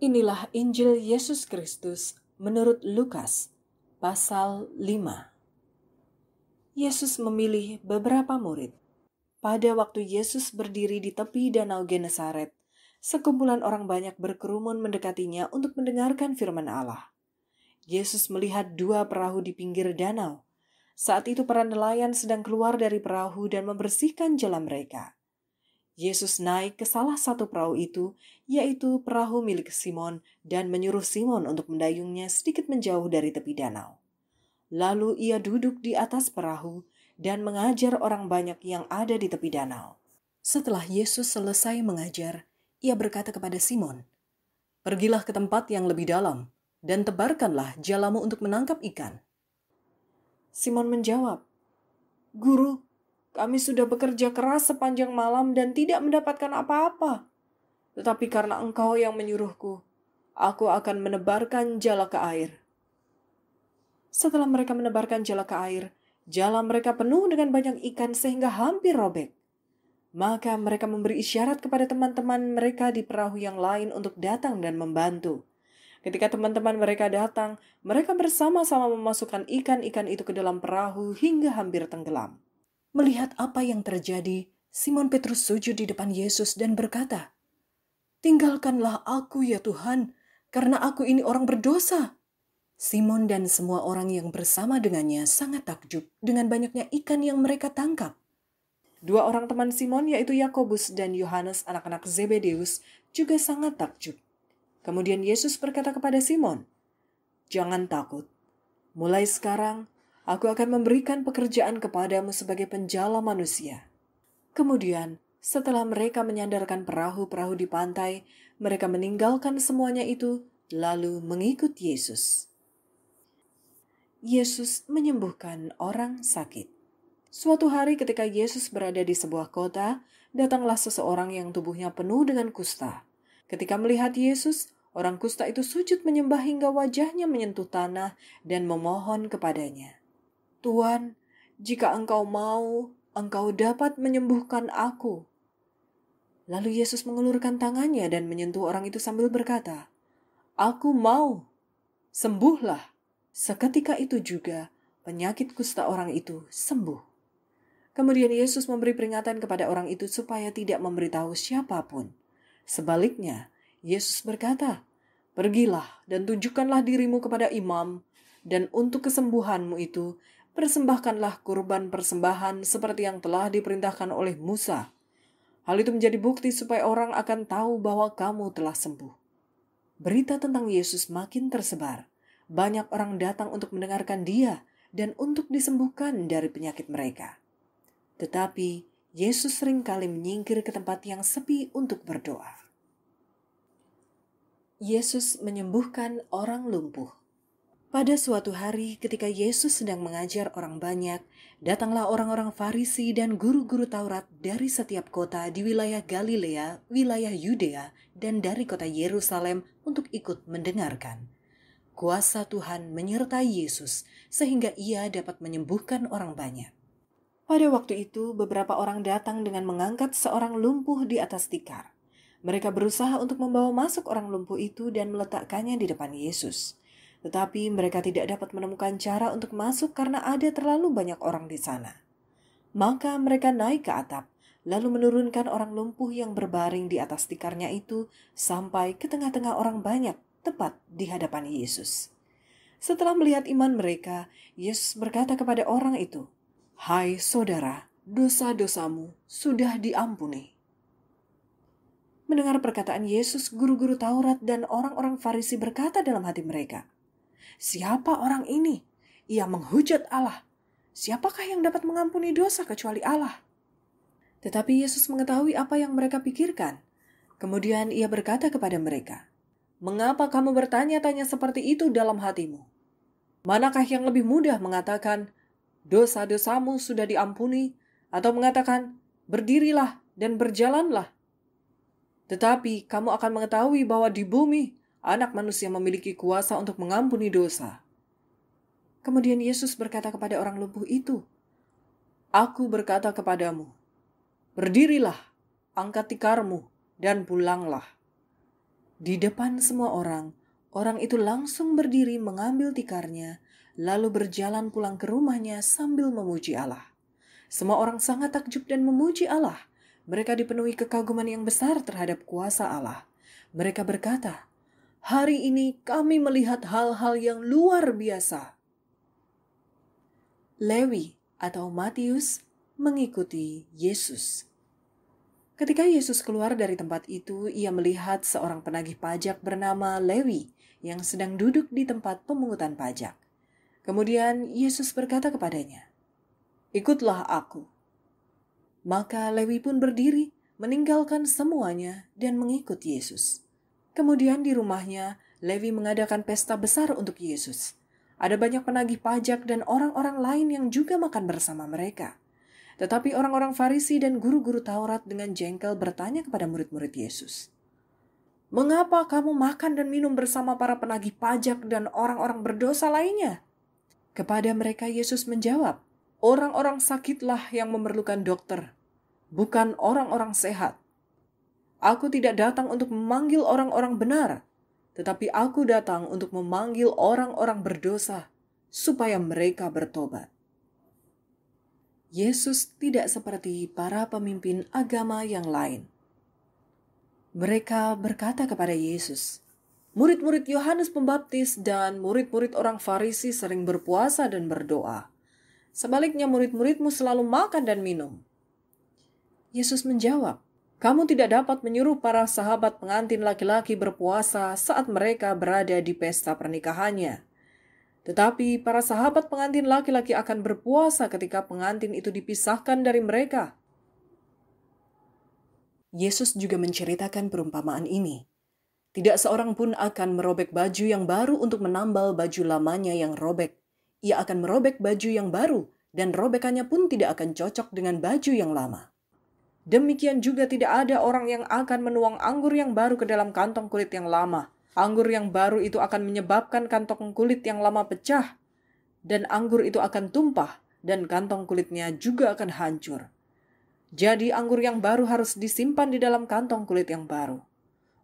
Inilah Injil Yesus Kristus menurut Lukas, pasal 5. Yesus memilih beberapa murid. Pada waktu Yesus berdiri di tepi danau Genesaret, sekumpulan orang banyak berkerumun mendekatinya untuk mendengarkan firman Allah. Yesus melihat dua perahu di pinggir danau. Saat itu para nelayan sedang keluar dari perahu dan membersihkan jalan mereka. Yesus naik ke salah satu perahu itu, yaitu perahu milik Simon, dan menyuruh Simon untuk mendayungnya sedikit menjauh dari tepi danau. Lalu ia duduk di atas perahu dan mengajar orang banyak yang ada di tepi danau. Setelah Yesus selesai mengajar, ia berkata kepada Simon, "Pergilah ke tempat yang lebih dalam dan tebarkanlah jalamu untuk menangkap ikan." Simon menjawab, "Guru, kami sudah bekerja keras sepanjang malam dan tidak mendapatkan apa-apa. Tetapi karena engkau yang menyuruhku, aku akan menebarkan jala ke air. Setelah mereka menebarkan jala ke air, jala mereka penuh dengan banyak ikan sehingga hampir robek. Maka mereka memberi isyarat kepada teman-teman mereka di perahu yang lain untuk datang dan membantu. Ketika teman-teman mereka datang, mereka bersama-sama memasukkan ikan-ikan itu ke dalam perahu hingga hampir tenggelam. Melihat apa yang terjadi, Simon Petrus sujud di depan Yesus dan berkata, Tinggalkanlah aku ya Tuhan, karena aku ini orang berdosa. Simon dan semua orang yang bersama dengannya sangat takjub dengan banyaknya ikan yang mereka tangkap. Dua orang teman Simon yaitu Yakobus dan Yohanes anak-anak Zebedeus juga sangat takjub. Kemudian Yesus berkata kepada Simon, "Jangan takut. Mulai sekarang Aku akan memberikan pekerjaan kepadamu sebagai penjala manusia. Kemudian, setelah mereka menyandarkan perahu-perahu di pantai, mereka meninggalkan semuanya itu lalu mengikut Yesus. Yesus menyembuhkan orang sakit. Suatu hari, ketika Yesus berada di sebuah kota, datanglah seseorang yang tubuhnya penuh dengan kusta. Ketika melihat Yesus, orang kusta itu sujud menyembah hingga wajahnya menyentuh tanah dan memohon kepadanya. Tuhan, jika engkau mau, engkau dapat menyembuhkan aku. Lalu Yesus mengulurkan tangannya dan menyentuh orang itu sambil berkata, Aku mau, sembuhlah. Seketika itu juga, penyakit kusta orang itu sembuh. Kemudian Yesus memberi peringatan kepada orang itu supaya tidak memberitahu siapapun. Sebaliknya, Yesus berkata, Pergilah dan tunjukkanlah dirimu kepada imam, dan untuk kesembuhanmu itu persembahkanlah kurban persembahan seperti yang telah diperintahkan oleh Musa. Hal itu menjadi bukti supaya orang akan tahu bahwa kamu telah sembuh. Berita tentang Yesus makin tersebar. Banyak orang datang untuk mendengarkan dia dan untuk disembuhkan dari penyakit mereka. Tetapi Yesus seringkali menyingkir ke tempat yang sepi untuk berdoa. Yesus menyembuhkan orang lumpuh. Pada suatu hari, ketika Yesus sedang mengajar orang banyak, datanglah orang-orang Farisi dan guru-guru Taurat dari setiap kota di wilayah Galilea, wilayah Yudea, dan dari kota Yerusalem untuk ikut mendengarkan. Kuasa Tuhan menyertai Yesus sehingga ia dapat menyembuhkan orang banyak. Pada waktu itu, beberapa orang datang dengan mengangkat seorang lumpuh di atas tikar. Mereka berusaha untuk membawa masuk orang lumpuh itu dan meletakkannya di depan Yesus. Tetapi mereka tidak dapat menemukan cara untuk masuk karena ada terlalu banyak orang di sana. Maka mereka naik ke atap, lalu menurunkan orang lumpuh yang berbaring di atas tikarnya itu sampai ke tengah-tengah orang banyak, tepat di hadapan Yesus. Setelah melihat iman mereka, Yesus berkata kepada orang itu, "Hai saudara, dosa-dosamu sudah diampuni." Mendengar perkataan Yesus, guru-guru Taurat dan orang-orang Farisi berkata dalam hati mereka, Siapa orang ini? Ia menghujat Allah. Siapakah yang dapat mengampuni dosa kecuali Allah? Tetapi Yesus mengetahui apa yang mereka pikirkan. Kemudian ia berkata kepada mereka, "Mengapa kamu bertanya-tanya seperti itu dalam hatimu? Manakah yang lebih mudah mengatakan, 'Dosa-dosamu sudah diampuni,' atau mengatakan, 'Berdirilah dan berjalanlah'? Tetapi kamu akan mengetahui bahwa di bumi anak manusia memiliki kuasa untuk mengampuni dosa. Kemudian Yesus berkata kepada orang lumpuh itu, Aku berkata kepadamu, berdirilah, angkat tikarmu, dan pulanglah. Di depan semua orang, orang itu langsung berdiri mengambil tikarnya, lalu berjalan pulang ke rumahnya sambil memuji Allah. Semua orang sangat takjub dan memuji Allah. Mereka dipenuhi kekaguman yang besar terhadap kuasa Allah. Mereka berkata, hari ini kami melihat hal-hal yang luar biasa. Lewi atau Matius mengikuti Yesus. Ketika Yesus keluar dari tempat itu, ia melihat seorang penagih pajak bernama Lewi yang sedang duduk di tempat pemungutan pajak. Kemudian Yesus berkata kepadanya, "Ikutlah aku." Maka Lewi pun berdiri, meninggalkan semuanya, dan mengikut Yesus. Kemudian di rumahnya, Levi mengadakan pesta besar untuk Yesus. Ada banyak penagih pajak dan orang-orang lain yang juga makan bersama mereka. Tetapi orang-orang Farisi dan guru-guru Taurat dengan jengkel bertanya kepada murid-murid Yesus, "Mengapa kamu makan dan minum bersama para penagih pajak dan orang-orang berdosa lainnya?" Kepada mereka Yesus menjawab, "Orang-orang sakitlah yang memerlukan dokter, bukan orang-orang sehat. Aku tidak datang untuk memanggil orang-orang benar, tetapi aku datang untuk memanggil orang-orang berdosa supaya mereka bertobat. Yesus tidak seperti para pemimpin agama yang lain. Mereka berkata kepada Yesus, "Murid-murid Yohanes Pembaptis dan murid-murid orang Farisi sering berpuasa dan berdoa. Sebaliknya, murid-muridmu selalu makan dan minum." Yesus menjawab, kamu tidak dapat menyuruh para sahabat pengantin laki-laki berpuasa saat mereka berada di pesta pernikahannya. Tetapi para sahabat pengantin laki-laki akan berpuasa ketika pengantin itu dipisahkan dari mereka. Yesus juga menceritakan perumpamaan ini. Tidak seorang pun akan merobek baju yang baru untuk menambal baju lamanya yang robek. Ia akan merobek baju yang baru, dan robekannya pun tidak akan cocok dengan baju yang lama. Demikian juga tidak ada orang yang akan menuang anggur yang baru ke dalam kantong kulit yang lama. Anggur yang baru itu akan menyebabkan kantong kulit yang lama pecah, dan anggur itu akan tumpah, dan kantong kulitnya juga akan hancur. Jadi, anggur yang baru harus disimpan di dalam kantong kulit yang baru.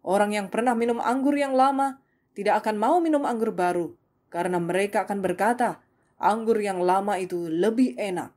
Orang yang pernah minum anggur yang lama tidak akan mau minum anggur baru, karena mereka akan berkata, "Anggur yang lama itu lebih enak."